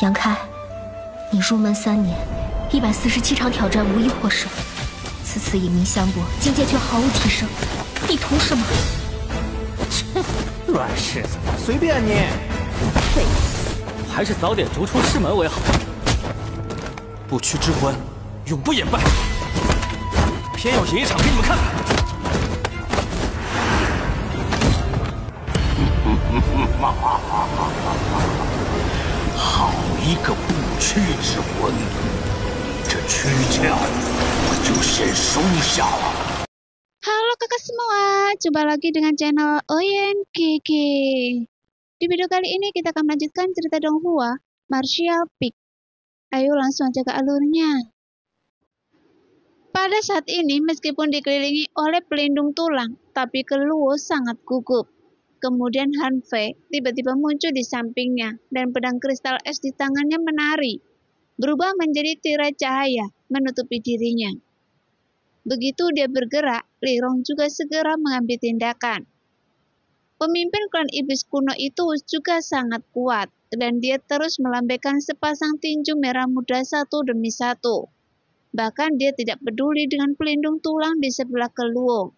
杨开，你入门三年，一百四十七场挑战无一获胜，此次以命相搏，境界却毫无提升，你图什么？乱世子，随便你。废物，还是早点逐出师门为好。不屈之魂，永不言败，偏要赢一场给你们看看。好。Halo kakak semua, coba lagi dengan channel Oyen Kiki. Di video kali ini kita akan melanjutkan cerita Donghua, Martial Peak. Ayo langsung aja ke alurnya. Pada saat ini, meskipun dikelilingi oleh pelindung tulang, tapi Keluo sangat gugup. Kemudian Hanfei tiba-tiba muncul di sampingnya dan pedang kristal es di tangannya menari, berubah menjadi tirai cahaya menutupi dirinya. Begitu dia bergerak, Li Rong juga segera mengambil tindakan. Pemimpin klan iblis kuno itu juga sangat kuat dan dia terus melambaikan sepasang tinju merah muda satu demi satu. Bahkan dia tidak peduli dengan pelindung tulang di sebelah keluung.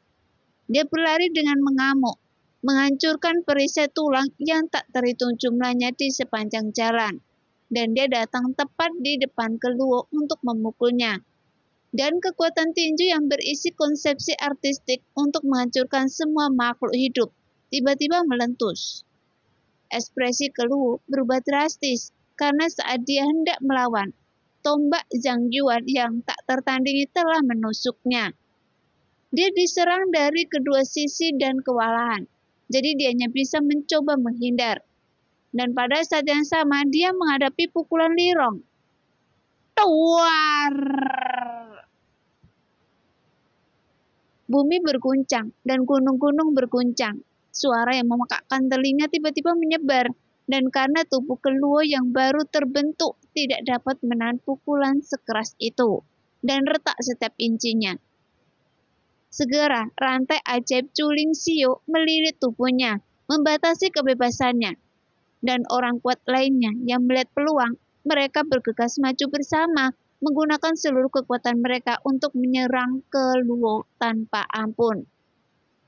Dia berlari dengan mengamuk menghancurkan perisai tulang yang tak terhitung jumlahnya di sepanjang jalan. Dan dia datang tepat di depan Keluo untuk memukulnya. Dan kekuatan tinju yang berisi konsepsi artistik untuk menghancurkan semua makhluk hidup tiba-tiba melentus. Ekspresi Keluo berubah drastis karena saat dia hendak melawan, tombak Zhang Yuan yang tak tertandingi telah menusuknya. Dia diserang dari kedua sisi dan kewalahan. Jadi dia hanya bisa mencoba menghindar. Dan pada saat yang sama dia menghadapi pukulan lirong. Tuar! Bumi berguncang dan gunung-gunung berguncang. Suara yang memekakkan telinga tiba-tiba menyebar dan karena tubuh keluo yang baru terbentuk tidak dapat menahan pukulan sekeras itu dan retak setiap incinya. Segera rantai ajaib culing Sio melilit tubuhnya, membatasi kebebasannya. Dan orang kuat lainnya yang melihat peluang, mereka bergegas maju bersama menggunakan seluruh kekuatan mereka untuk menyerang Keluo tanpa ampun.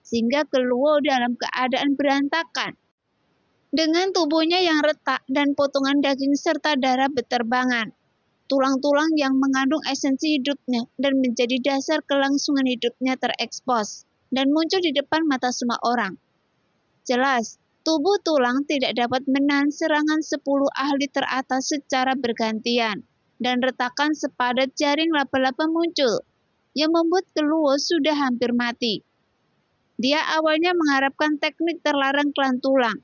Sehingga Keluo dalam keadaan berantakan. Dengan tubuhnya yang retak dan potongan daging serta darah beterbangan, tulang-tulang yang mengandung esensi hidupnya dan menjadi dasar kelangsungan hidupnya terekspos dan muncul di depan mata semua orang. Jelas, tubuh tulang tidak dapat menahan serangan 10 ahli teratas secara bergantian dan retakan sepadat jaring laba-laba muncul yang membuat keluo sudah hampir mati. Dia awalnya mengharapkan teknik terlarang klan tulang,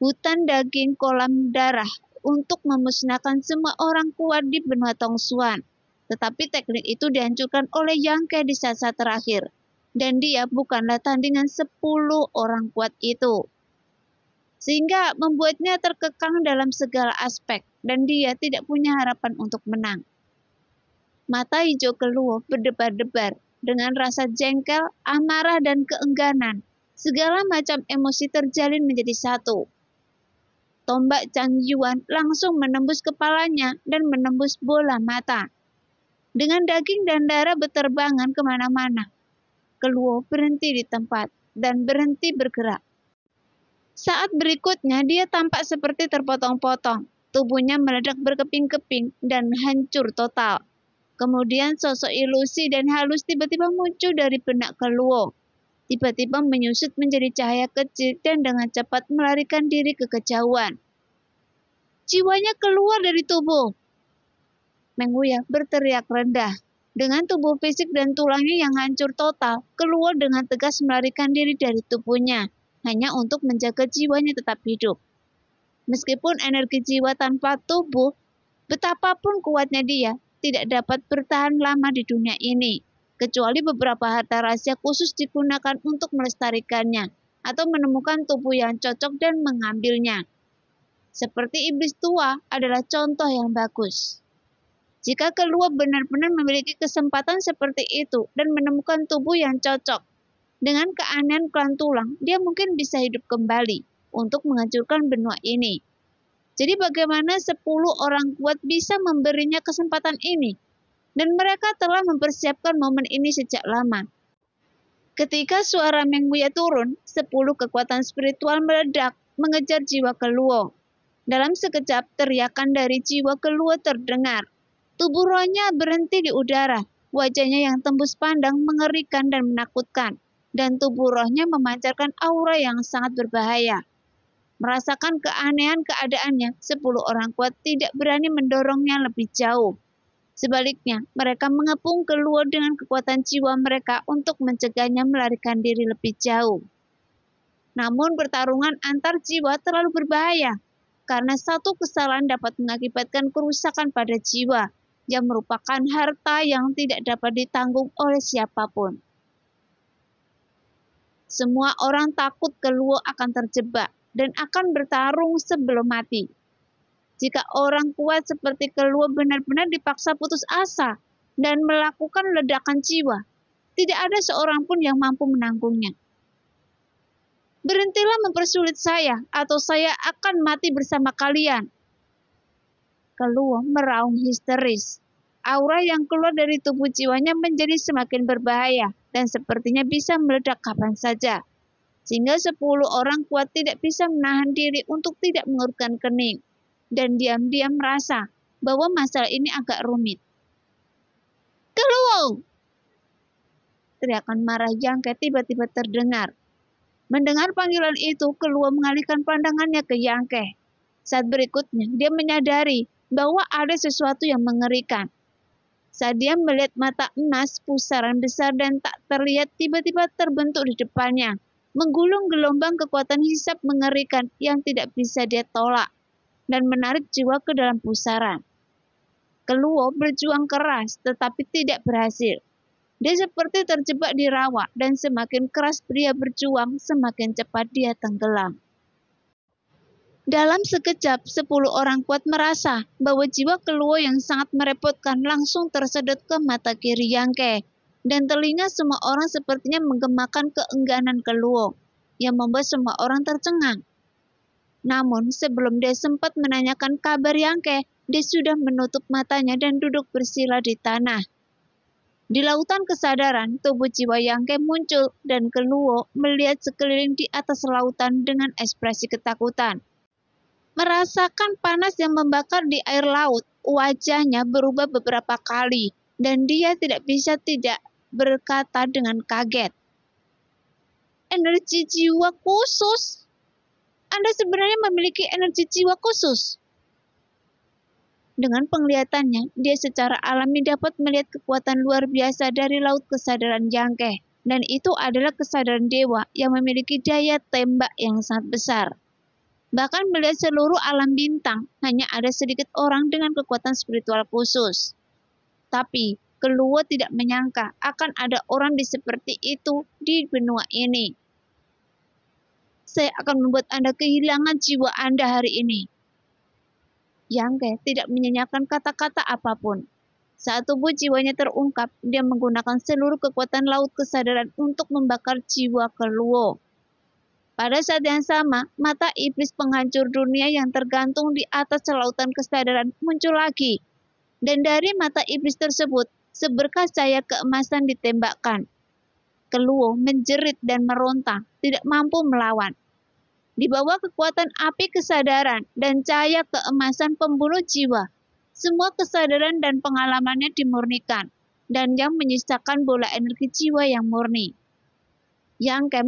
hutan daging kolam darah untuk memusnahkan semua orang kuat di benua Tongsuan. Tetapi teknik itu dihancurkan oleh Yang Ke di saat-saat terakhir. Dan dia bukanlah tandingan 10 orang kuat itu. Sehingga membuatnya terkekang dalam segala aspek dan dia tidak punya harapan untuk menang. Mata hijau keluar berdebar-debar dengan rasa jengkel, amarah, dan keengganan. Segala macam emosi terjalin menjadi satu Tombak Chang Yuan langsung menembus kepalanya dan menembus bola mata. Dengan daging dan darah beterbangan kemana-mana. Keluo berhenti di tempat dan berhenti bergerak. Saat berikutnya dia tampak seperti terpotong-potong. Tubuhnya meledak berkeping-keping dan hancur total. Kemudian sosok ilusi dan halus tiba-tiba muncul dari benak Keluo tiba-tiba menyusut menjadi cahaya kecil dan dengan cepat melarikan diri ke kejauhan. Jiwanya keluar dari tubuh. Menguya berteriak rendah. Dengan tubuh fisik dan tulangnya yang hancur total, keluar dengan tegas melarikan diri dari tubuhnya, hanya untuk menjaga jiwanya tetap hidup. Meskipun energi jiwa tanpa tubuh, betapapun kuatnya dia, tidak dapat bertahan lama di dunia ini kecuali beberapa harta rahasia khusus digunakan untuk melestarikannya atau menemukan tubuh yang cocok dan mengambilnya. Seperti iblis tua adalah contoh yang bagus. Jika keluar benar-benar memiliki kesempatan seperti itu dan menemukan tubuh yang cocok, dengan keanehan klan tulang, dia mungkin bisa hidup kembali untuk menghancurkan benua ini. Jadi bagaimana 10 orang kuat bisa memberinya kesempatan ini? Dan mereka telah mempersiapkan momen ini sejak lama. Ketika suara Mengguya turun, sepuluh kekuatan spiritual meledak mengejar jiwa keluo. Dalam sekejap, teriakan dari jiwa keluo terdengar. Tubuh rohnya berhenti di udara, wajahnya yang tembus pandang mengerikan dan menakutkan, dan tubuh rohnya memancarkan aura yang sangat berbahaya. Merasakan keanehan keadaannya, sepuluh orang kuat tidak berani mendorongnya lebih jauh. Sebaliknya, mereka mengepung keluar dengan kekuatan jiwa mereka untuk mencegahnya melarikan diri lebih jauh. Namun pertarungan antar jiwa terlalu berbahaya karena satu kesalahan dapat mengakibatkan kerusakan pada jiwa yang merupakan harta yang tidak dapat ditanggung oleh siapapun. Semua orang takut keluar akan terjebak dan akan bertarung sebelum mati. Jika orang kuat seperti keluar benar-benar dipaksa putus asa dan melakukan ledakan jiwa, tidak ada seorang pun yang mampu menanggungnya. Berhentilah mempersulit saya, atau saya akan mati bersama kalian. Keluar meraung histeris. Aura yang keluar dari tubuh jiwanya menjadi semakin berbahaya dan sepertinya bisa meledak kapan saja. Sehingga sepuluh orang kuat tidak bisa menahan diri untuk tidak mengurutkan kening dan diam-diam merasa bahwa masalah ini agak rumit. Keluar! Teriakan marah Yangke tiba-tiba terdengar. Mendengar panggilan itu, keluar mengalihkan pandangannya ke Yangke. Saat berikutnya, dia menyadari bahwa ada sesuatu yang mengerikan. Saat dia melihat mata emas pusaran besar dan tak terlihat tiba-tiba terbentuk di depannya, menggulung gelombang kekuatan hisap mengerikan yang tidak bisa dia tolak dan menarik jiwa ke dalam pusara. Keluo berjuang keras tetapi tidak berhasil. Dia seperti terjebak di rawa dan semakin keras pria berjuang, semakin cepat dia tenggelam. Dalam sekejap, sepuluh orang kuat merasa bahwa jiwa keluo yang sangat merepotkan langsung tersedot ke mata kiri Yangke, dan telinga semua orang sepertinya menggemakan keengganan keluo, yang membuat semua orang tercengang. Namun sebelum dia sempat menanyakan kabar yang ke, dia sudah menutup matanya dan duduk bersila di tanah. Di lautan kesadaran, tubuh jiwa Yangke muncul dan Keluo melihat sekeliling di atas lautan dengan ekspresi ketakutan. Merasakan panas yang membakar di air laut, wajahnya berubah beberapa kali dan dia tidak bisa tidak berkata dengan kaget. Energi jiwa khusus anda sebenarnya memiliki energi jiwa khusus. Dengan penglihatannya, dia secara alami dapat melihat kekuatan luar biasa dari laut kesadaran jangkeh, dan itu adalah kesadaran dewa yang memiliki daya tembak yang sangat besar. Bahkan melihat seluruh alam bintang, hanya ada sedikit orang dengan kekuatan spiritual khusus. Tapi, keluar tidak menyangka akan ada orang di seperti itu di benua ini saya akan membuat Anda kehilangan jiwa Anda hari ini. Yang Yangke tidak menyanyikan kata-kata apapun. Saat tubuh jiwanya terungkap, dia menggunakan seluruh kekuatan laut kesadaran untuk membakar jiwa Keluo. Pada saat yang sama, mata iblis penghancur dunia yang tergantung di atas lautan kesadaran muncul lagi. Dan dari mata iblis tersebut, seberkas cahaya keemasan ditembakkan keluh, menjerit dan meronta, tidak mampu melawan. Di bawah kekuatan api kesadaran dan cahaya keemasan pembunuh jiwa, semua kesadaran dan pengalamannya dimurnikan, dan yang menyisakan bola energi jiwa yang murni. Yang kayak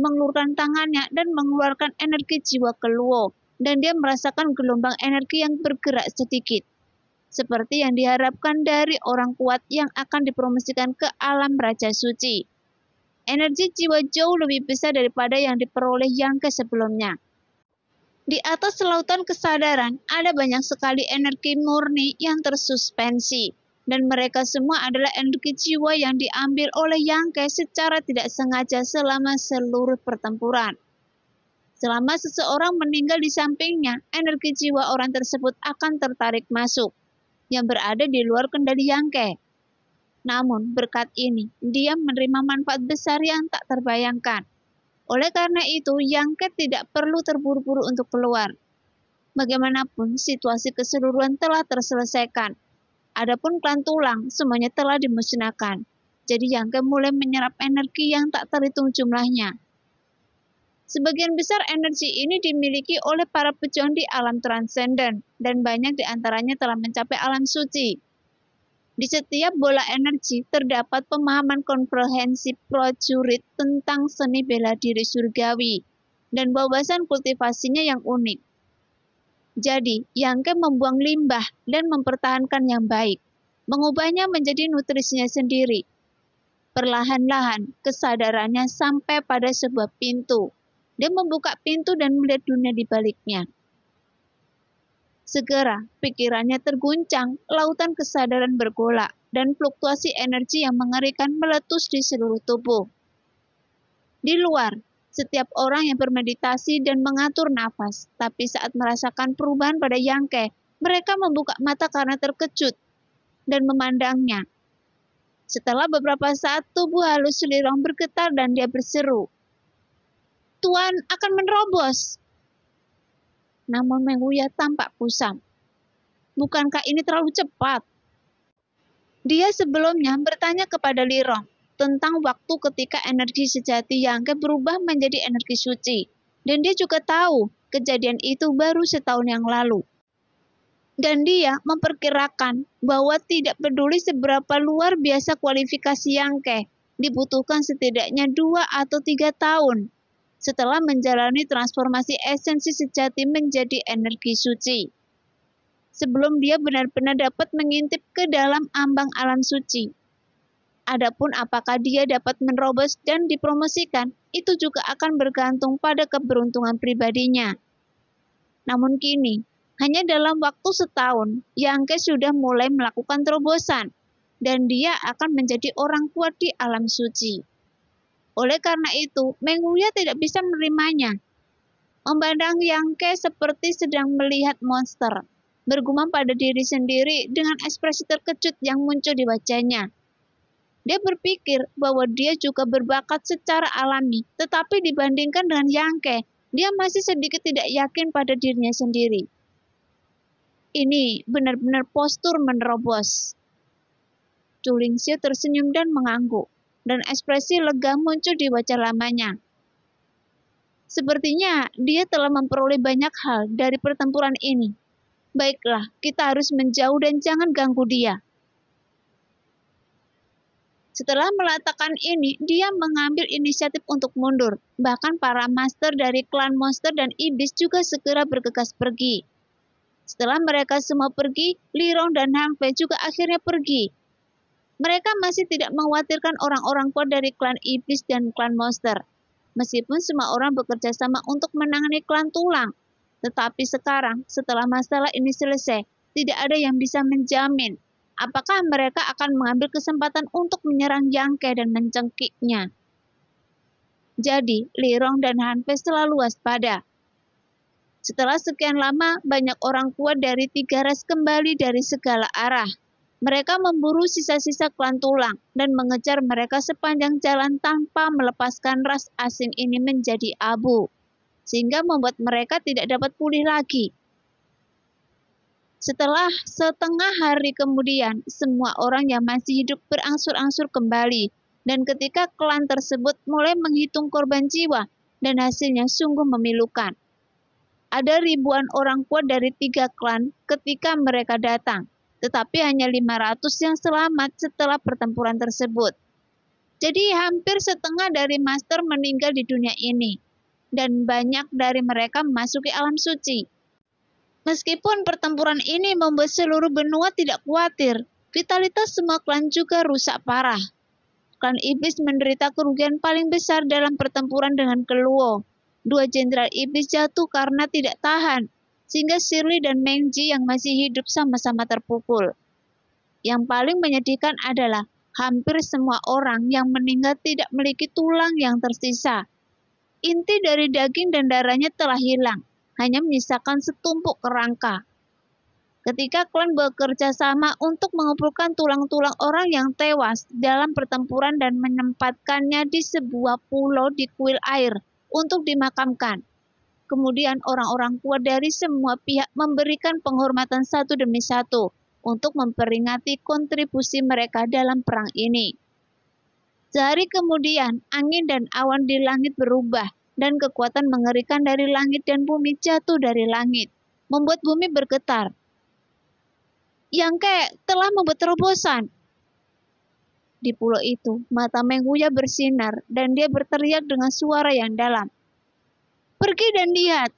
tangannya dan mengeluarkan energi jiwa keluar, dan dia merasakan gelombang energi yang bergerak sedikit. Seperti yang diharapkan dari orang kuat yang akan dipromosikan ke alam Raja Suci energi jiwa jauh lebih besar daripada yang diperoleh yang ke sebelumnya. Di atas lautan kesadaran, ada banyak sekali energi murni yang tersuspensi, dan mereka semua adalah energi jiwa yang diambil oleh Yangke secara tidak sengaja selama seluruh pertempuran. Selama seseorang meninggal di sampingnya, energi jiwa orang tersebut akan tertarik masuk, yang berada di luar kendali Yangke. Namun, berkat ini dia menerima manfaat besar yang tak terbayangkan. Oleh karena itu, Yangket tidak perlu terburu-buru untuk keluar. Bagaimanapun, situasi keseluruhan telah terselesaikan. Adapun klan tulang, semuanya telah dimusnahkan. Jadi Yangket mulai menyerap energi yang tak terhitung jumlahnya. Sebagian besar energi ini dimiliki oleh para pejuang di alam transenden, dan banyak di antaranya telah mencapai alam suci. Di setiap bola energi terdapat pemahaman komprehensif prajurit tentang seni bela diri surgawi dan wawasan kultivasinya yang unik. Jadi, Yangke membuang limbah dan mempertahankan yang baik, mengubahnya menjadi nutrisinya sendiri. Perlahan-lahan, kesadarannya sampai pada sebuah pintu. Dia membuka pintu dan melihat dunia di baliknya. Segera, pikirannya terguncang, lautan kesadaran bergolak, dan fluktuasi energi yang mengerikan meletus di seluruh tubuh. Di luar, setiap orang yang bermeditasi dan mengatur nafas, tapi saat merasakan perubahan pada Yangke, mereka membuka mata karena terkejut dan memandangnya. Setelah beberapa saat, tubuh halus Lirong bergetar dan dia berseru, Tuan akan menerobos. Namun Menguya tampak kusam. Bukankah ini terlalu cepat? Dia sebelumnya bertanya kepada Lirong tentang waktu ketika energi sejati Yangke berubah menjadi energi suci. Dan dia juga tahu kejadian itu baru setahun yang lalu. Dan dia memperkirakan bahwa tidak peduli seberapa luar biasa kualifikasi Yangke, dibutuhkan setidaknya dua atau tiga tahun setelah menjalani transformasi esensi sejati menjadi energi suci. Sebelum dia benar-benar dapat mengintip ke dalam ambang alam suci. Adapun apakah dia dapat menerobos dan dipromosikan, itu juga akan bergantung pada keberuntungan pribadinya. Namun kini, hanya dalam waktu setahun, Yangke sudah mulai melakukan terobosan, dan dia akan menjadi orang kuat di alam suci. Oleh karena itu, Menguya tidak bisa menerimanya. Memandang Yangke seperti sedang melihat monster, bergumam pada diri sendiri dengan ekspresi terkejut yang muncul di wajahnya. Dia berpikir bahwa dia juga berbakat secara alami, tetapi dibandingkan dengan Yangke, dia masih sedikit tidak yakin pada dirinya sendiri. Ini benar-benar postur menerobos. Culingsio tersenyum dan mengangguk dan ekspresi lega muncul di wajah lamanya. Sepertinya dia telah memperoleh banyak hal dari pertempuran ini. Baiklah, kita harus menjauh dan jangan ganggu dia. Setelah meletakkan ini, dia mengambil inisiatif untuk mundur. Bahkan para master dari klan monster dan iblis juga segera bergegas pergi. Setelah mereka semua pergi, Lirong dan Hang juga akhirnya pergi. Mereka masih tidak mengkhawatirkan orang-orang kuat dari klan iblis dan klan monster. Meskipun semua orang bekerja sama untuk menangani klan tulang. Tetapi sekarang, setelah masalah ini selesai, tidak ada yang bisa menjamin apakah mereka akan mengambil kesempatan untuk menyerang Yangke dan mencengkiknya. Jadi, Lirong dan Hanfei selalu waspada. Setelah sekian lama, banyak orang kuat dari tiga ras kembali dari segala arah. Mereka memburu sisa-sisa klan tulang dan mengejar mereka sepanjang jalan tanpa melepaskan ras asing ini menjadi abu, sehingga membuat mereka tidak dapat pulih lagi. Setelah setengah hari kemudian, semua orang yang masih hidup berangsur-angsur kembali, dan ketika klan tersebut mulai menghitung korban jiwa, dan hasilnya sungguh memilukan. Ada ribuan orang kuat dari tiga klan ketika mereka datang, tetapi hanya 500 yang selamat setelah pertempuran tersebut. Jadi hampir setengah dari master meninggal di dunia ini, dan banyak dari mereka memasuki alam suci. Meskipun pertempuran ini membuat seluruh benua tidak khawatir, vitalitas semua klan juga rusak parah. Klan Iblis menderita kerugian paling besar dalam pertempuran dengan Keluo. Dua jenderal Iblis jatuh karena tidak tahan, sehingga Shirley dan Mengji yang masih hidup sama-sama terpukul. Yang paling menyedihkan adalah hampir semua orang yang meninggal tidak memiliki tulang yang tersisa. Inti dari daging dan darahnya telah hilang, hanya menyisakan setumpuk kerangka. Ketika klan bekerja sama untuk mengumpulkan tulang-tulang orang yang tewas dalam pertempuran dan menempatkannya di sebuah pulau di kuil air untuk dimakamkan. Kemudian orang-orang tua dari semua pihak memberikan penghormatan satu demi satu untuk memperingati kontribusi mereka dalam perang ini. Sehari kemudian, angin dan awan di langit berubah dan kekuatan mengerikan dari langit dan bumi jatuh dari langit, membuat bumi bergetar. Yang kayak telah membuat terobosan. Di pulau itu, mata Menguya bersinar dan dia berteriak dengan suara yang dalam. Pergi dan lihat,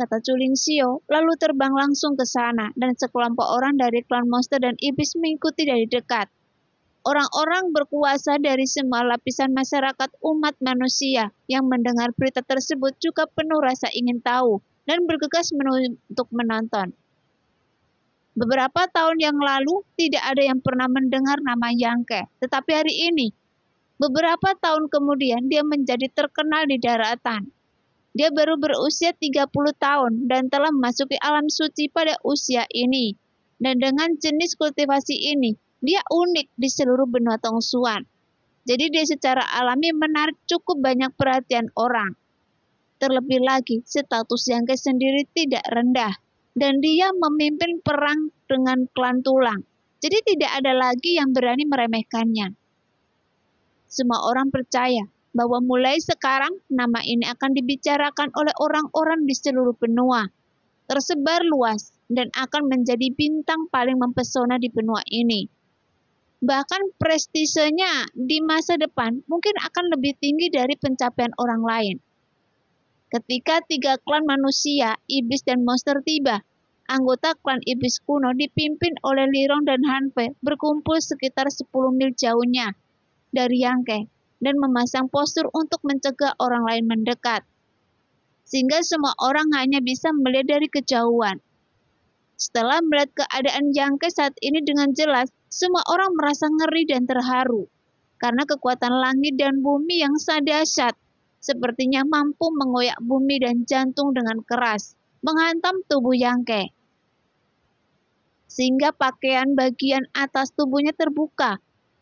kata Culin Sio, lalu terbang langsung ke sana dan sekelompok orang dari klan monster dan iblis mengikuti dari dekat. Orang-orang berkuasa dari semua lapisan masyarakat umat manusia yang mendengar berita tersebut juga penuh rasa ingin tahu dan bergegas untuk menonton. Beberapa tahun yang lalu tidak ada yang pernah mendengar nama Yangke, tetapi hari ini Beberapa tahun kemudian dia menjadi terkenal di daratan dia baru berusia 30 tahun dan telah memasuki alam suci pada usia ini. Dan dengan jenis kultivasi ini, dia unik di seluruh benua Tongsuan. Jadi dia secara alami menarik cukup banyak perhatian orang. Terlebih lagi, status yang sendiri tidak rendah dan dia memimpin perang dengan klan tulang. Jadi tidak ada lagi yang berani meremehkannya. Semua orang percaya bahwa mulai sekarang nama ini akan dibicarakan oleh orang-orang di seluruh benua, tersebar luas, dan akan menjadi bintang paling mempesona di benua ini. Bahkan prestisenya di masa depan mungkin akan lebih tinggi dari pencapaian orang lain. Ketika tiga klan manusia, iblis, dan monster tiba, anggota klan iblis kuno dipimpin oleh Lirong dan Hanfe berkumpul sekitar 10 mil jauhnya dari Yangke dan memasang postur untuk mencegah orang lain mendekat, sehingga semua orang hanya bisa melihat dari kejauhan. Setelah melihat keadaan Jangke saat ini dengan jelas, semua orang merasa ngeri dan terharu karena kekuatan langit dan bumi yang sadasat sepertinya mampu mengoyak bumi dan jantung dengan keras, menghantam tubuh Yangke. Sehingga pakaian bagian atas tubuhnya terbuka,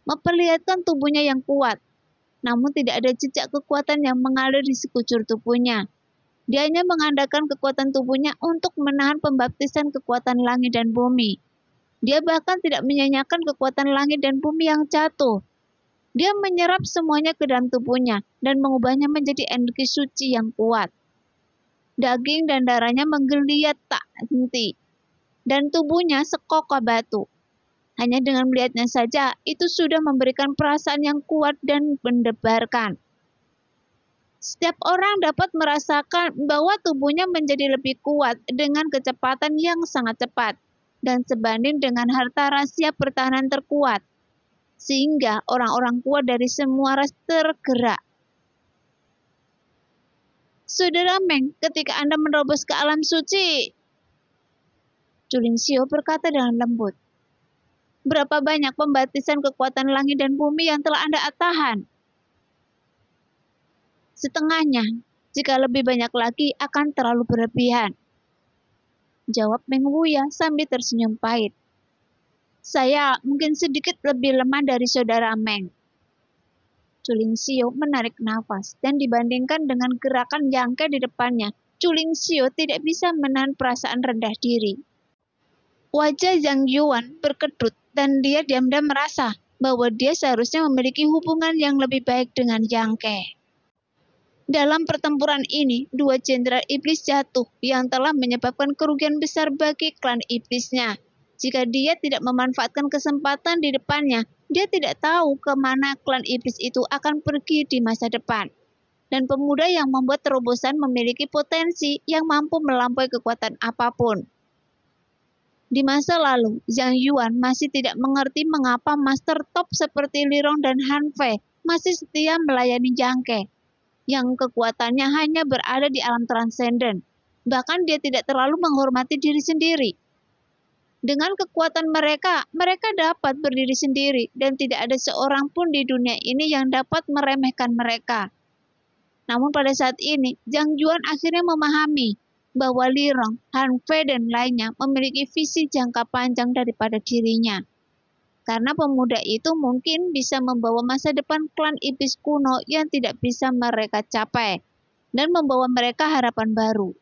memperlihatkan tubuhnya yang kuat, namun tidak ada jejak kekuatan yang mengalir di sekujur tubuhnya. Dia hanya mengandalkan kekuatan tubuhnya untuk menahan pembaptisan kekuatan langit dan bumi. Dia bahkan tidak menyanyikan kekuatan langit dan bumi yang jatuh. Dia menyerap semuanya ke dalam tubuhnya dan mengubahnya menjadi energi suci yang kuat. Daging dan darahnya menggeliat tak henti, dan tubuhnya sekokoh batu. Hanya dengan melihatnya saja, itu sudah memberikan perasaan yang kuat dan mendebarkan. Setiap orang dapat merasakan bahwa tubuhnya menjadi lebih kuat dengan kecepatan yang sangat cepat dan sebanding dengan harta rahasia pertahanan terkuat. Sehingga orang-orang kuat dari semua ras tergerak. Saudara Meng, ketika Anda menerobos ke alam suci, Sio berkata dengan lembut, Berapa banyak pembatisan kekuatan langit dan bumi yang telah Anda tahan? Setengahnya, jika lebih banyak lagi akan terlalu berlebihan. Jawab Meng Wuya sambil tersenyum pahit. Saya mungkin sedikit lebih lemah dari saudara Meng. Culing Sio menarik nafas dan dibandingkan dengan gerakan jangka di depannya, Culing Sio tidak bisa menahan perasaan rendah diri. Wajah Zhang Yuan berkedut dan dia diam-diam merasa bahwa dia seharusnya memiliki hubungan yang lebih baik dengan Yangke. Dalam pertempuran ini, dua jenderal iblis jatuh yang telah menyebabkan kerugian besar bagi klan iblisnya. Jika dia tidak memanfaatkan kesempatan di depannya, dia tidak tahu kemana klan iblis itu akan pergi di masa depan. Dan pemuda yang membuat terobosan memiliki potensi yang mampu melampaui kekuatan apapun. Di masa lalu, Zhang Yuan masih tidak mengerti mengapa master top seperti Lirong dan Han Fei masih setia melayani Ke, yang kekuatannya hanya berada di alam transenden. Bahkan dia tidak terlalu menghormati diri sendiri. Dengan kekuatan mereka, mereka dapat berdiri sendiri dan tidak ada seorang pun di dunia ini yang dapat meremehkan mereka. Namun pada saat ini, Zhang Yuan akhirnya memahami bahwa Lirong, Hanfei, dan lainnya memiliki visi jangka panjang daripada dirinya. Karena pemuda itu mungkin bisa membawa masa depan klan iblis kuno yang tidak bisa mereka capai dan membawa mereka harapan baru.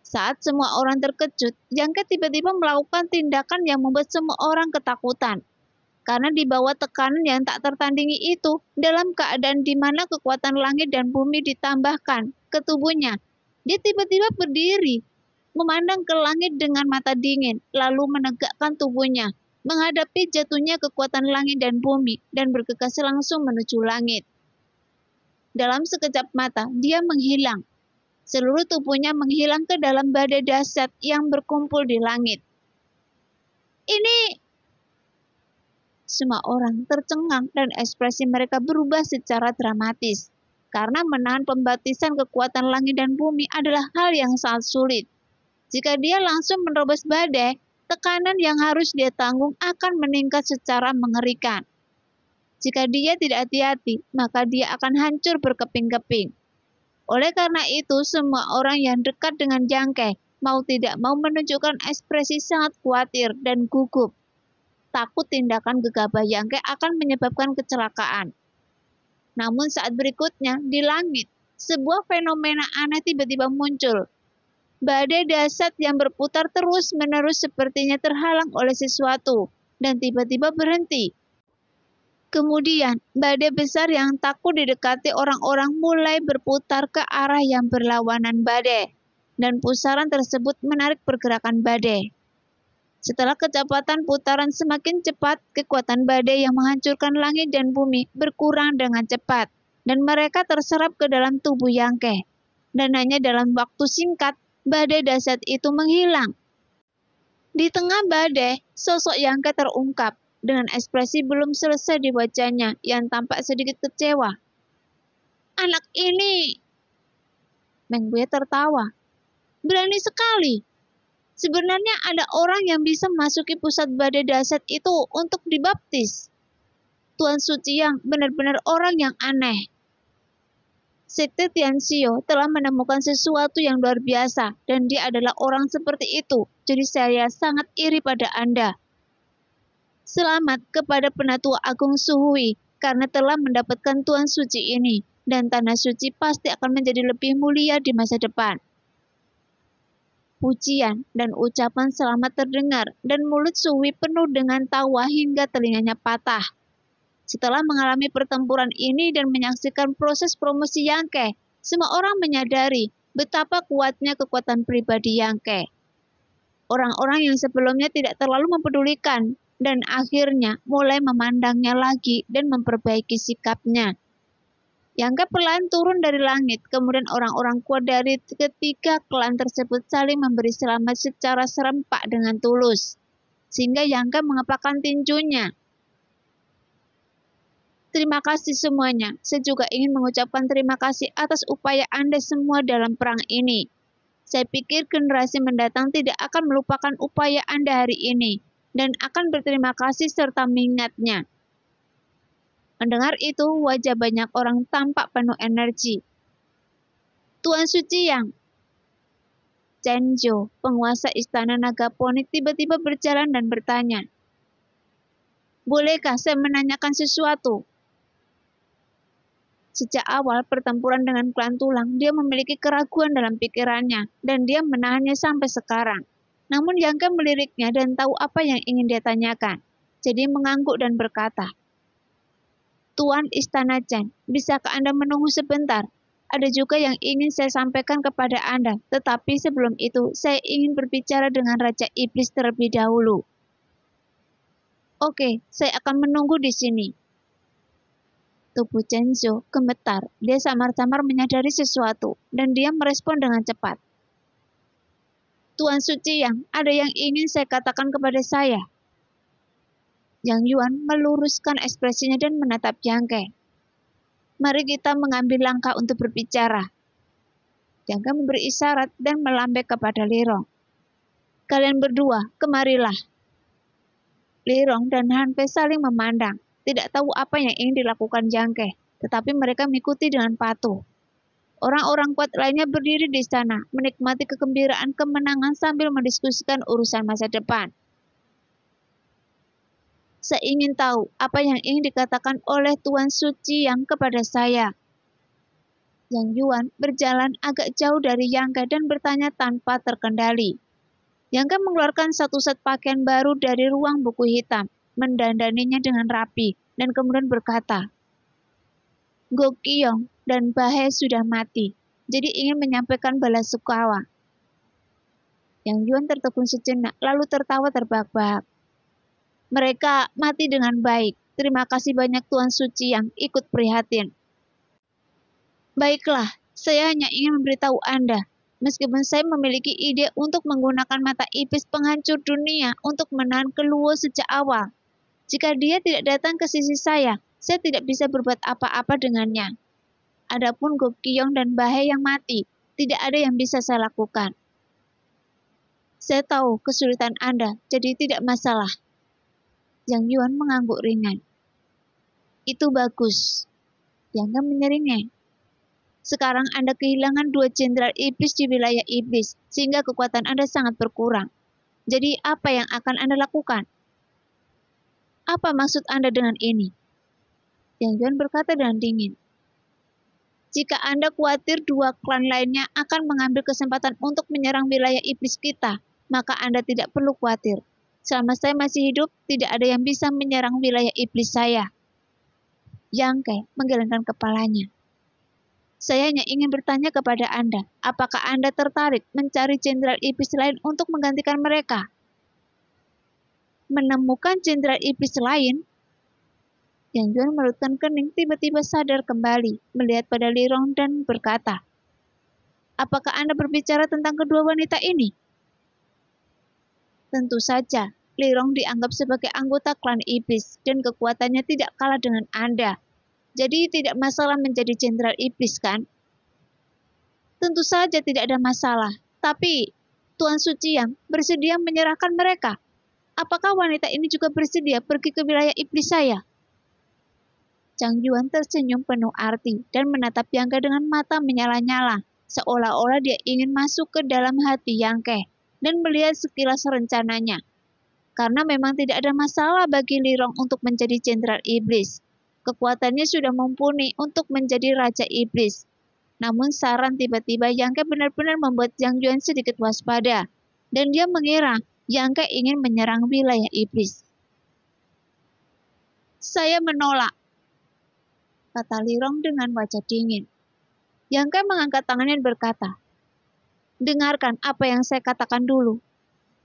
Saat semua orang terkejut, Jangka tiba-tiba melakukan tindakan yang membuat semua orang ketakutan. Karena di bawah tekanan yang tak tertandingi itu, dalam keadaan di mana kekuatan langit dan bumi ditambahkan ke tubuhnya, dia tiba-tiba berdiri, memandang ke langit dengan mata dingin, lalu menegakkan tubuhnya, menghadapi jatuhnya kekuatan langit dan bumi, dan bergegas langsung menuju langit. Dalam sekejap mata, dia menghilang. Seluruh tubuhnya menghilang ke dalam badai dasar yang berkumpul di langit. Ini semua orang tercengang dan ekspresi mereka berubah secara dramatis karena menahan pembaptisan kekuatan langit dan bumi adalah hal yang sangat sulit. Jika dia langsung menerobos badai, tekanan yang harus dia tanggung akan meningkat secara mengerikan. Jika dia tidak hati-hati, maka dia akan hancur berkeping-keping. Oleh karena itu, semua orang yang dekat dengan jangkai mau tidak mau menunjukkan ekspresi sangat khawatir dan gugup. Takut tindakan gegabah jangkai akan menyebabkan kecelakaan. Namun saat berikutnya, di langit, sebuah fenomena aneh tiba-tiba muncul. Badai dasar yang berputar terus-menerus sepertinya terhalang oleh sesuatu dan tiba-tiba berhenti. Kemudian, badai besar yang takut didekati orang-orang mulai berputar ke arah yang berlawanan badai, dan pusaran tersebut menarik pergerakan badai. Setelah kecepatan putaran semakin cepat, kekuatan badai yang menghancurkan langit dan bumi berkurang dengan cepat, dan mereka terserap ke dalam tubuh Yangke. Dan hanya dalam waktu singkat, badai dasar itu menghilang. Di tengah badai, sosok Yangke terungkap dengan ekspresi belum selesai di wajahnya yang tampak sedikit kecewa. Anak ini! Mengbuya tertawa. Berani sekali! Sebenarnya ada orang yang bisa masuki pusat badai dasyat itu untuk dibaptis. Tuan Suci yang benar-benar orang yang aneh. Sekte Tianxio telah menemukan sesuatu yang luar biasa dan dia adalah orang seperti itu. Jadi saya sangat iri pada Anda. Selamat kepada penatua agung Suhui karena telah mendapatkan Tuan Suci ini dan tanah suci pasti akan menjadi lebih mulia di masa depan pujian dan ucapan selamat terdengar, dan mulut Suwi penuh dengan tawa hingga telinganya patah. Setelah mengalami pertempuran ini dan menyaksikan proses promosi Yangke, semua orang menyadari betapa kuatnya kekuatan pribadi Yangke. Orang-orang yang sebelumnya tidak terlalu mempedulikan dan akhirnya mulai memandangnya lagi dan memperbaiki sikapnya. Yang kepelan turun dari langit, kemudian orang-orang kuat dari ketiga klan tersebut saling memberi selamat secara serempak dengan tulus, sehingga Yangga mengepakkan tinjunya. Terima kasih semuanya. Saya juga ingin mengucapkan terima kasih atas upaya Anda semua dalam perang ini. Saya pikir generasi mendatang tidak akan melupakan upaya Anda hari ini dan akan berterima kasih serta mengingatnya. Mendengar itu, wajah banyak orang tampak penuh energi. Tuan Suci Yang Chenjo, penguasa istana naga ponik tiba-tiba berjalan dan bertanya, Bolehkah saya menanyakan sesuatu? Sejak awal pertempuran dengan klan tulang, dia memiliki keraguan dalam pikirannya, dan dia menahannya sampai sekarang. Namun Yangke meliriknya dan tahu apa yang ingin dia tanyakan. Jadi mengangguk dan berkata, Tuan Istana Chen, bisakah Anda menunggu sebentar? Ada juga yang ingin saya sampaikan kepada Anda, tetapi sebelum itu saya ingin berbicara dengan Raja Iblis terlebih dahulu. Oke, saya akan menunggu di sini. Tubuh Chenzo gemetar. Dia samar-samar menyadari sesuatu, dan dia merespon dengan cepat. Tuan Suci Yang, ada yang ingin saya katakan kepada saya. Yang Yuan meluruskan ekspresinya dan menatap Yang Ke. Mari kita mengambil langkah untuk berbicara. Yang Ke memberi isyarat dan melambek kepada Lirong. Kalian berdua, kemarilah. Lirong dan Han Fei saling memandang, tidak tahu apa yang ingin dilakukan Yang Ke, tetapi mereka mengikuti dengan patuh. Orang-orang kuat lainnya berdiri di sana, menikmati kegembiraan kemenangan sambil mendiskusikan urusan masa depan. Saya ingin tahu apa yang ingin dikatakan oleh Tuan Suci yang kepada saya. Yang Yuan berjalan agak jauh dari Yangga dan bertanya tanpa terkendali. Yangga mengeluarkan satu set pakaian baru dari ruang buku hitam, mendandaninya dengan rapi, dan kemudian berkata, Kiyong dan Bahe sudah mati, jadi ingin menyampaikan balas sukawa. Yang Yuan tertegun sejenak, lalu tertawa terbahak-bahak. Mereka mati dengan baik. Terima kasih banyak Tuhan Suci yang ikut prihatin. Baiklah, saya hanya ingin memberitahu Anda, meskipun saya memiliki ide untuk menggunakan mata iblis penghancur dunia untuk menahan keluar sejak awal. Jika dia tidak datang ke sisi saya, saya tidak bisa berbuat apa-apa dengannya. Adapun Gokiyong dan Bahe yang mati, tidak ada yang bisa saya lakukan. Saya tahu kesulitan Anda, jadi tidak masalah. Yang Yuan mengangguk ringan. Itu bagus. Yang menyeringai. Sekarang Anda kehilangan dua jenderal iblis di wilayah iblis, sehingga kekuatan Anda sangat berkurang. Jadi apa yang akan Anda lakukan? Apa maksud Anda dengan ini? Yang Yuan berkata dengan dingin. Jika Anda khawatir dua klan lainnya akan mengambil kesempatan untuk menyerang wilayah iblis kita, maka Anda tidak perlu khawatir. Selama saya masih hidup, tidak ada yang bisa menyerang wilayah iblis saya. Yang Yangke menggelengkan kepalanya. Saya hanya ingin bertanya kepada Anda, apakah Anda tertarik mencari jenderal iblis lain untuk menggantikan mereka? Menemukan jenderal iblis lain? Yang Jun merutkan kening tiba-tiba sadar kembali, melihat pada Lirong dan berkata, Apakah Anda berbicara tentang kedua wanita ini? Tentu saja, Lirong dianggap sebagai anggota klan iblis dan kekuatannya tidak kalah dengan Anda. Jadi tidak masalah menjadi jenderal iblis kan? Tentu saja tidak ada masalah, tapi Tuan Suci yang bersedia menyerahkan mereka. Apakah wanita ini juga bersedia pergi ke wilayah iblis saya? Chang Yuan tersenyum penuh arti dan menatap Yangke dengan mata menyala-nyala, seolah-olah dia ingin masuk ke dalam hati Yangke dan melihat sekilas rencananya. Karena memang tidak ada masalah bagi Lirong untuk menjadi jenderal iblis. Kekuatannya sudah mumpuni untuk menjadi raja iblis. Namun saran tiba-tiba Yangke benar-benar membuat Yang Yuan sedikit waspada. Dan dia mengira Yangke ingin menyerang wilayah iblis. Saya menolak, kata Lirong dengan wajah dingin. Yangke mengangkat tangannya dan berkata, dengarkan apa yang saya katakan dulu.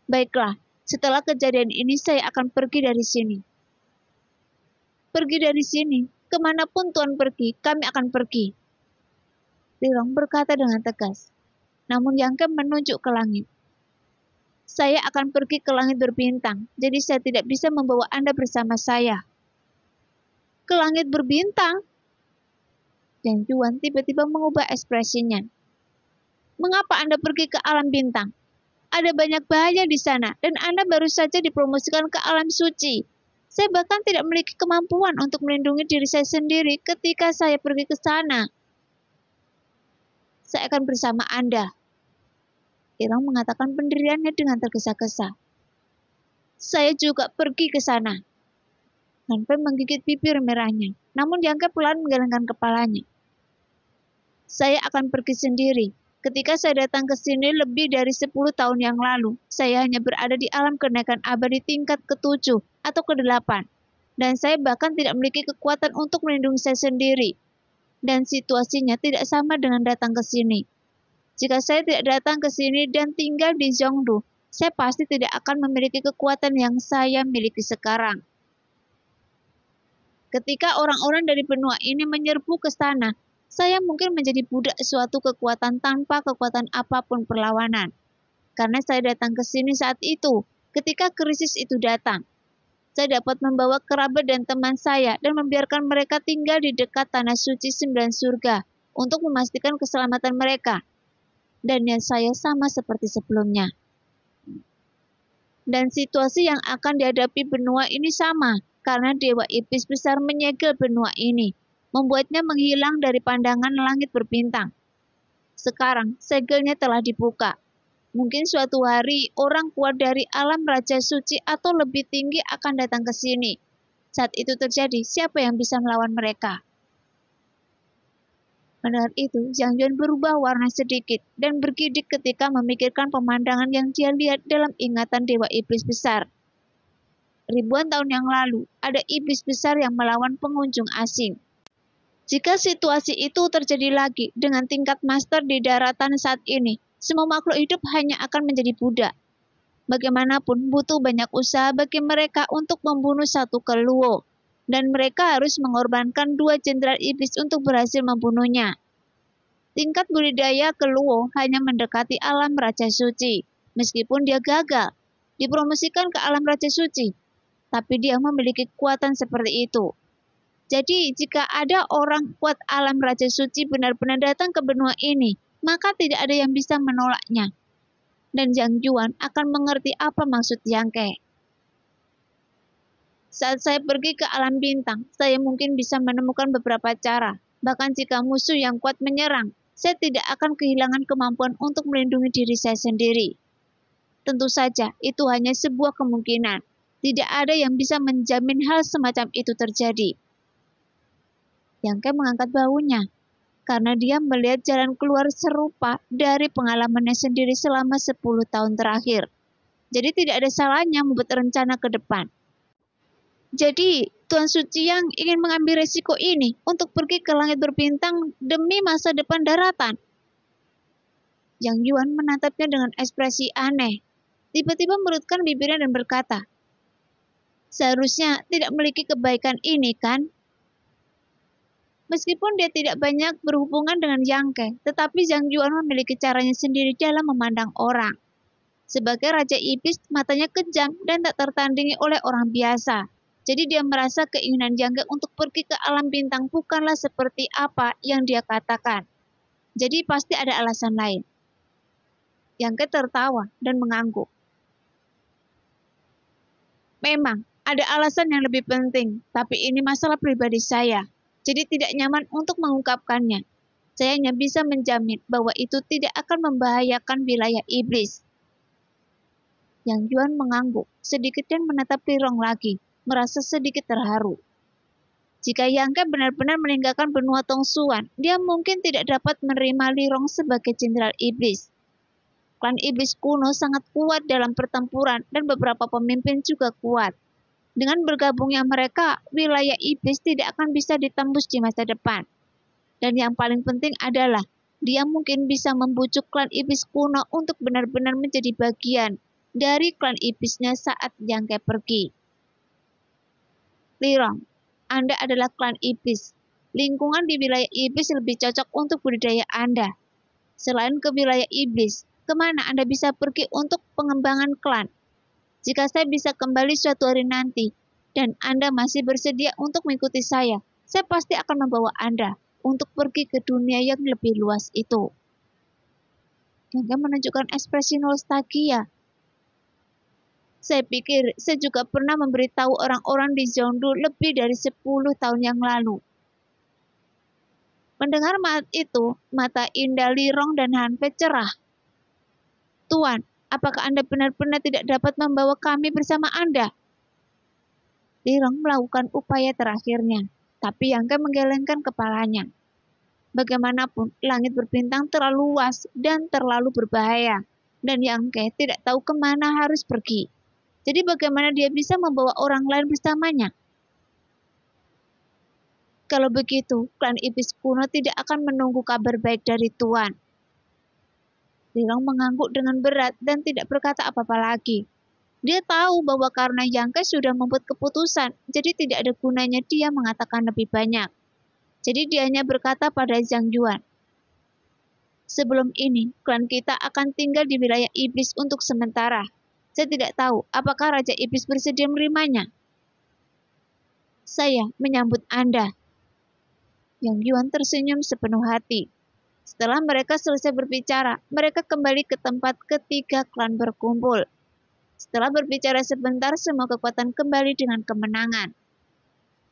Baiklah, setelah kejadian ini saya akan pergi dari sini. Pergi dari sini, kemanapun Tuhan pergi, kami akan pergi. Lirong berkata dengan tegas. Namun Yang Yangke menunjuk ke langit. Saya akan pergi ke langit berbintang, jadi saya tidak bisa membawa Anda bersama saya. Ke langit berbintang? Dan Juan tiba-tiba mengubah ekspresinya. Mengapa Anda pergi ke alam bintang? Ada banyak bahaya di sana, dan Anda baru saja dipromosikan ke alam suci. Saya bahkan tidak memiliki kemampuan untuk melindungi diri saya sendiri ketika saya pergi ke sana. Saya akan bersama Anda. Irang mengatakan pendiriannya dengan tergesa-gesa. Saya juga pergi ke sana. Hanpe menggigit bibir merahnya, namun dianggap pelan menggelengkan kepalanya. Saya akan pergi sendiri, Ketika saya datang ke sini lebih dari 10 tahun yang lalu, saya hanya berada di alam kenaikan abadi tingkat ke-7 atau ke-8. Dan saya bahkan tidak memiliki kekuatan untuk melindungi saya sendiri. Dan situasinya tidak sama dengan datang ke sini. Jika saya tidak datang ke sini dan tinggal di Zhongdu, saya pasti tidak akan memiliki kekuatan yang saya miliki sekarang. Ketika orang-orang dari benua ini menyerbu ke sana, saya mungkin menjadi budak suatu kekuatan tanpa kekuatan apapun perlawanan. Karena saya datang ke sini saat itu, ketika krisis itu datang. Saya dapat membawa kerabat dan teman saya dan membiarkan mereka tinggal di dekat tanah suci sembilan surga untuk memastikan keselamatan mereka. Dan yang saya sama seperti sebelumnya. Dan situasi yang akan dihadapi benua ini sama, karena Dewa Iblis besar menyegel benua ini membuatnya menghilang dari pandangan langit berbintang. Sekarang segelnya telah dibuka. Mungkin suatu hari orang kuat dari alam Raja Suci atau lebih tinggi akan datang ke sini. Saat itu terjadi, siapa yang bisa melawan mereka? Mendengar itu, Yang Yuan berubah warna sedikit dan bergidik ketika memikirkan pemandangan yang dia lihat dalam ingatan Dewa Iblis Besar. Ribuan tahun yang lalu, ada iblis besar yang melawan pengunjung asing. Jika situasi itu terjadi lagi dengan tingkat master di daratan saat ini, semua makhluk hidup hanya akan menjadi budak. Bagaimanapun, butuh banyak usaha bagi mereka untuk membunuh satu keluo, dan mereka harus mengorbankan dua jenderal iblis untuk berhasil membunuhnya. Tingkat budidaya keluo hanya mendekati alam Raja Suci, meskipun dia gagal dipromosikan ke alam Raja Suci, tapi dia memiliki kekuatan seperti itu. Jadi, jika ada orang kuat alam Raja Suci benar-benar datang ke benua ini, maka tidak ada yang bisa menolaknya. Dan Yang Juan akan mengerti apa maksud Yang Ke. Saat saya pergi ke alam bintang, saya mungkin bisa menemukan beberapa cara. Bahkan jika musuh yang kuat menyerang, saya tidak akan kehilangan kemampuan untuk melindungi diri saya sendiri. Tentu saja, itu hanya sebuah kemungkinan. Tidak ada yang bisa menjamin hal semacam itu terjadi yang Yangke mengangkat baunya karena dia melihat jalan keluar serupa dari pengalamannya sendiri selama 10 tahun terakhir. Jadi tidak ada salahnya membuat rencana ke depan. Jadi Tuan Suci yang ingin mengambil resiko ini untuk pergi ke langit berbintang demi masa depan daratan. Yang Yuan menatapnya dengan ekspresi aneh. Tiba-tiba merutkan bibirnya dan berkata, Seharusnya tidak memiliki kebaikan ini kan? Meskipun dia tidak banyak berhubungan dengan Yang Ke, tetapi Zhang Yuan memiliki caranya sendiri dalam memandang orang. Sebagai raja iblis, matanya kejam dan tak tertandingi oleh orang biasa. Jadi dia merasa keinginan Yang Ke untuk pergi ke alam bintang bukanlah seperti apa yang dia katakan. Jadi pasti ada alasan lain. Yang Ke tertawa dan mengangguk. Memang, ada alasan yang lebih penting, tapi ini masalah pribadi saya, jadi tidak nyaman untuk mengungkapkannya. Saya hanya bisa menjamin bahwa itu tidak akan membahayakan wilayah iblis. Yang Yuan mengangguk sedikit dan menatap Lirong lagi, merasa sedikit terharu. Jika Yang Ke benar-benar meninggalkan benua Tongsuan, dia mungkin tidak dapat menerima Lirong sebagai jenderal iblis. Klan iblis kuno sangat kuat dalam pertempuran dan beberapa pemimpin juga kuat. Dengan bergabungnya mereka, wilayah iblis tidak akan bisa ditembus di masa depan. Dan yang paling penting adalah dia mungkin bisa membujuk klan iblis kuno untuk benar-benar menjadi bagian dari klan iblisnya saat Yangke pergi. Lirong, Anda adalah klan iblis. Lingkungan di wilayah iblis lebih cocok untuk budidaya Anda. Selain ke wilayah iblis, kemana Anda bisa pergi untuk pengembangan klan? Jika saya bisa kembali suatu hari nanti dan Anda masih bersedia untuk mengikuti saya, saya pasti akan membawa Anda untuk pergi ke dunia yang lebih luas itu. Gangga menunjukkan ekspresi nostalgia. Saya pikir saya juga pernah memberitahu orang-orang di Zondu lebih dari 10 tahun yang lalu. Mendengar mat itu, mata indah Lirong dan Hanfe cerah. Tuan, Apakah Anda benar-benar tidak dapat membawa kami bersama Anda? Tirong melakukan upaya terakhirnya, tapi Yangke menggelengkan kepalanya. Bagaimanapun, langit berbintang terlalu luas dan terlalu berbahaya, dan Yangke tidak tahu kemana harus pergi. Jadi bagaimana dia bisa membawa orang lain bersamanya? Kalau begitu, klan Ibis kuno tidak akan menunggu kabar baik dari Tuan. Lilong mengangguk dengan berat dan tidak berkata apa-apa lagi. Dia tahu bahwa karena Yangke sudah membuat keputusan, jadi tidak ada gunanya dia mengatakan lebih banyak. Jadi dia hanya berkata pada Zhang Yuan, Sebelum ini, klan kita akan tinggal di wilayah iblis untuk sementara. Saya tidak tahu apakah Raja Iblis bersedia menerimanya. Saya menyambut Anda. Yang Yuan tersenyum sepenuh hati. Setelah mereka selesai berbicara, mereka kembali ke tempat ketiga klan berkumpul. Setelah berbicara sebentar, semua kekuatan kembali dengan kemenangan.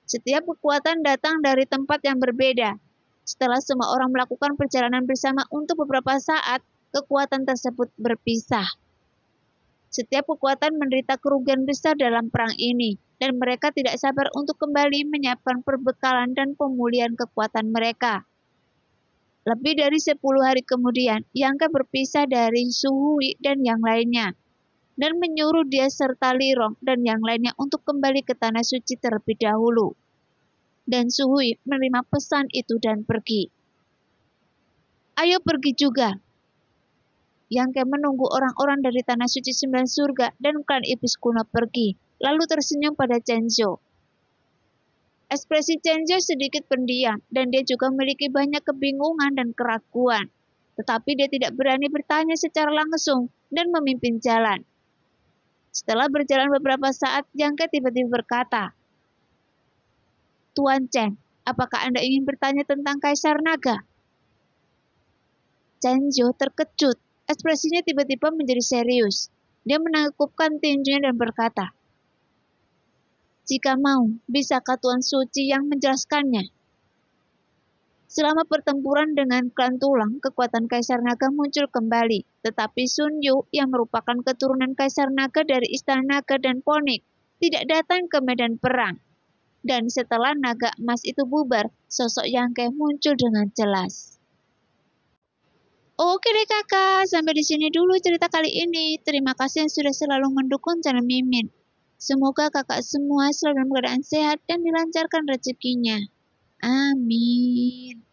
Setiap kekuatan datang dari tempat yang berbeda. Setelah semua orang melakukan perjalanan bersama untuk beberapa saat, kekuatan tersebut berpisah. Setiap kekuatan menderita kerugian besar dalam perang ini, dan mereka tidak sabar untuk kembali menyiapkan perbekalan dan pemulihan kekuatan mereka. Lebih dari 10 hari kemudian, Yangka berpisah dari Suhui dan yang lainnya, dan menyuruh dia serta Lirong dan yang lainnya untuk kembali ke Tanah Suci terlebih dahulu. Dan Suhui menerima pesan itu dan pergi. Ayo pergi juga. Yangka menunggu orang-orang dari Tanah Suci Sembilan Surga dan klan Iblis kuno pergi, lalu tersenyum pada Chenzo. Ekspresi Changer sedikit pendiam dan dia juga memiliki banyak kebingungan dan keraguan. Tetapi dia tidak berani bertanya secara langsung dan memimpin jalan. Setelah berjalan beberapa saat, Jangka tiba-tiba berkata, Tuan Chen, apakah Anda ingin bertanya tentang Kaisar Naga? Chen Zhou terkejut. Ekspresinya tiba-tiba menjadi serius. Dia menangkupkan tinjunya dan berkata, jika mau, bisakah Tuan Suci yang menjelaskannya? Selama pertempuran dengan klan tulang, kekuatan Kaisar Naga muncul kembali. Tetapi Sun Yu yang merupakan keturunan Kaisar Naga dari Istana Naga dan Ponik tidak datang ke medan perang. Dan setelah naga emas itu bubar, sosok Yang Ke muncul dengan jelas. Oke deh kakak, sampai di sini dulu cerita kali ini. Terima kasih yang sudah selalu mendukung channel Mimin. Semoga kakak semua selalu dalam keadaan sehat dan dilancarkan rezekinya. Amin.